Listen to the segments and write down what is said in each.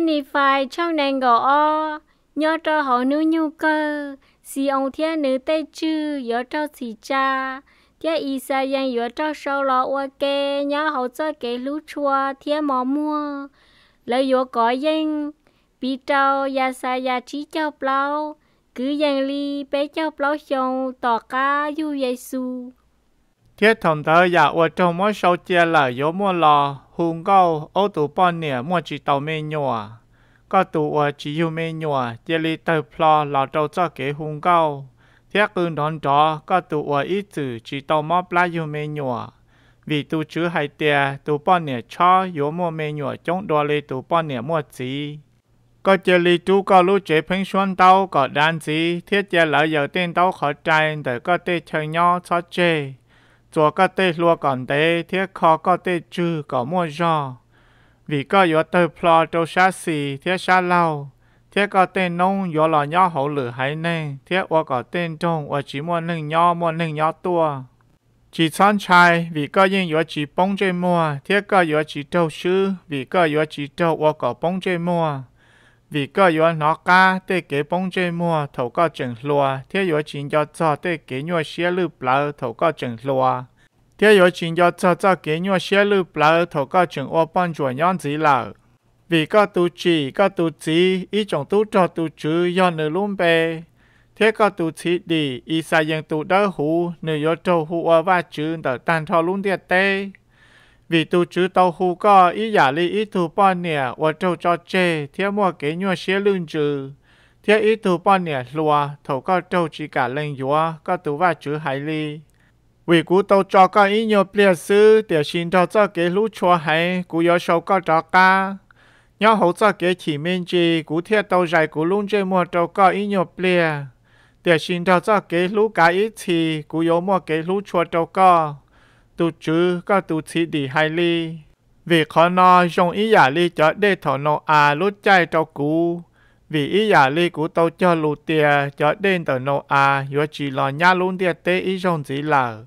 ni phai trong nền gò o nhớ cho họ nữ nhu cơ si ông thiên nữ tê chư nhớ cho si cha thiên y sa yên nhớ cho sâu lọ o kê nhớ họ cho kê lũ chua thiên mò mua lời nhớ có yên bị trâu ya sa ya chỉ cho plau cứ yên li bé cho plau xong tỏ cá yu giê xu thiết thông tớ dạ ở trong mỗi sâu chia là yếu mua lò hùng câu ô tù bọn nè mua chỉ tàu mê nhòa có tù ở chỉ yêu mê nhòa chia li tờ plo lò trâu cho kế hùng câu thiết cưng đón chó có tù ở ít chữ chỉ tàu mò plá yêu mê nhòa vì tù chữ hai tia tù bọn nè cho yếu mua mê nhòa chống đo li tù bọn nè mua chỉ có chia li chú có lũ chế phênh xuân tàu có đàn gì thiết chia lỡ giờ tên tàu khó trai để có tê chơi nhau cho 做个对罗港地，贴靠个对住搞么样？vì có yếu tơ plo trâu xa xì thiết xa lâu thiết có tên nông yếu lò nhỏ hậu lử hay nên thiết có tên trong ô chỉ mua nâng nhỏ mua nâng nhỏ tua chỉ son trai vì có yên yếu chỉ bông chơi mua thiết có yếu chỉ trâu sư vì có yếu chỉ trâu ô có bông chơi mua vì có yếu nó ca để kế bông chê mua thầu có chừng lùa thế yếu chính cho cho để kế nhua xe lư blau thầu có chừng lùa thế yếu chính cho cho cho kế nhua xe lư blau thầu có chừng ô bông chuột nhon dí lợ vì có tu chỉ có tu chỉ ý chồng tu cho tu chứ do nữ luôn bề thế có tu chỉ đi ý sai yên tu đỡ hú nữ yếu trâu hú ở ba chứ đỡ tan thọ luôn tiệt tê vì tu chữ tàu hù có ý giả lý ý thù ba nè và trâu cho chê theo mua kế nhua xế lương chữ, theo ý thù ba nè lùa thầu có trâu chỉ cả lên dùa có tu va chữ hải lý vì cú tàu cho có ý nhiều bia sư để xin cho cho kế lũ chua hay cú yếu sâu có cho ca nhau hậu cho kế chỉ minh chi cú theo tàu dài cú luôn chơi mua trâu có ý nhiều bia để xin cho cho kế lũ cả ý thì cú yếu mua kế lũ chua trâu có tu chứ có tu chỉ đi hai ly. Vì khó nó dùng ý giả ly cho đê thổ nô à lút chay cho cú. Vì ý giả ly cú tao cho lù tìa cho đê thổ nô à yếu chỉ lo nhá luôn tìa tê ý dùng gì là.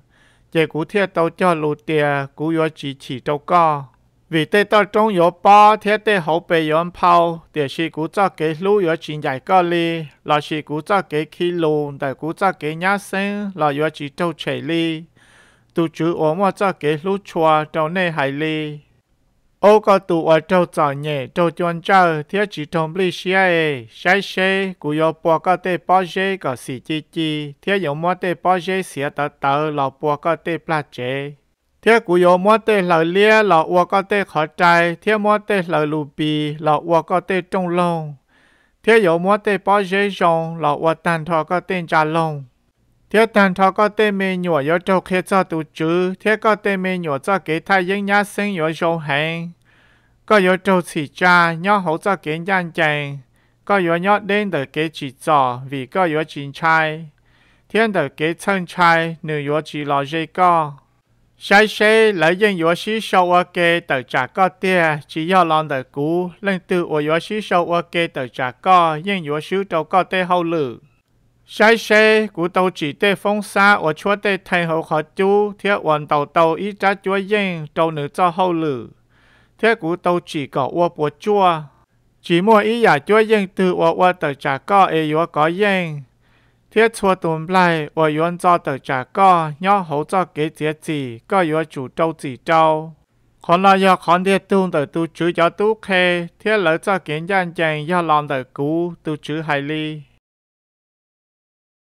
Chè cú thiệt tao cho lù tìa cú yếu chỉ chỉ cho co. Vì tê tao trong yếu bó thiệt tê hậu bề yếu phao tìa sĩ cú cho kế lũ yếu chỉ giải cơ ly. Là sĩ cú cho kế khí lùn tại cú cho kế nhá sinh là yếu chỉ trâu chảy ly tu chú ổ mò cho kế lũ chua trâu nê hải lì. Ô có tù ở trâu chào nhẹ trâu chuan trâu thiết chỉ thông bì xia ê, sai xê, cú yô bò có tê bò dê có xì chi chi, thiết yô mò tê bò dê xìa tờ tờ lò bò có tê bà chê. Thiết cú yô mò tê lờ lia lò ua có tê khó trái thiết mò tê lờ lù bì lò ua có tê trông lông. Thiết yô mò tê bò dê rong lò ua tàn thò có tên trà lông thế tàn thọ có tên mê nhỏ yếu trâu khế cho tù chứ thế có tên mê nhỏ cho kế thai yên nhá sinh yếu dâu hành có yếu trâu chỉ cha nhó hổ cho kế nhàn chàng có yếu nhó đến được kế chỉ trò vì có yếu chính trai thiên được kế chân trai nữ yếu chỉ lo dây co sai sai lấy yên yếu sĩ sâu ở kế tự trả có tia chỉ yếu lòng được cú lên từ ở yếu sĩ sâu ở kế tự trả co yên yếu sĩ trâu có tê hậu lử sai sai cụ tàu chỉ để phong xa và chúa để thay hậu khó chú thiết hoàn tàu tàu ý trả chúa yên trâu nữ cho hậu lử thiết cụ tàu chỉ có ua bộ chúa chỉ mua ý giả chúa yên từ ua ua tờ trả co ê ua có yên thiết chúa tùm lại ua yuan cho tờ trả co nhó hậu cho kế chế chỉ co ua chủ trâu chỉ trâu còn là do con thiết tuôn tờ tu chữ cho tu khê Thế lỡ cho kiến gian chàng do lòng tờ cú tu chữ hài ly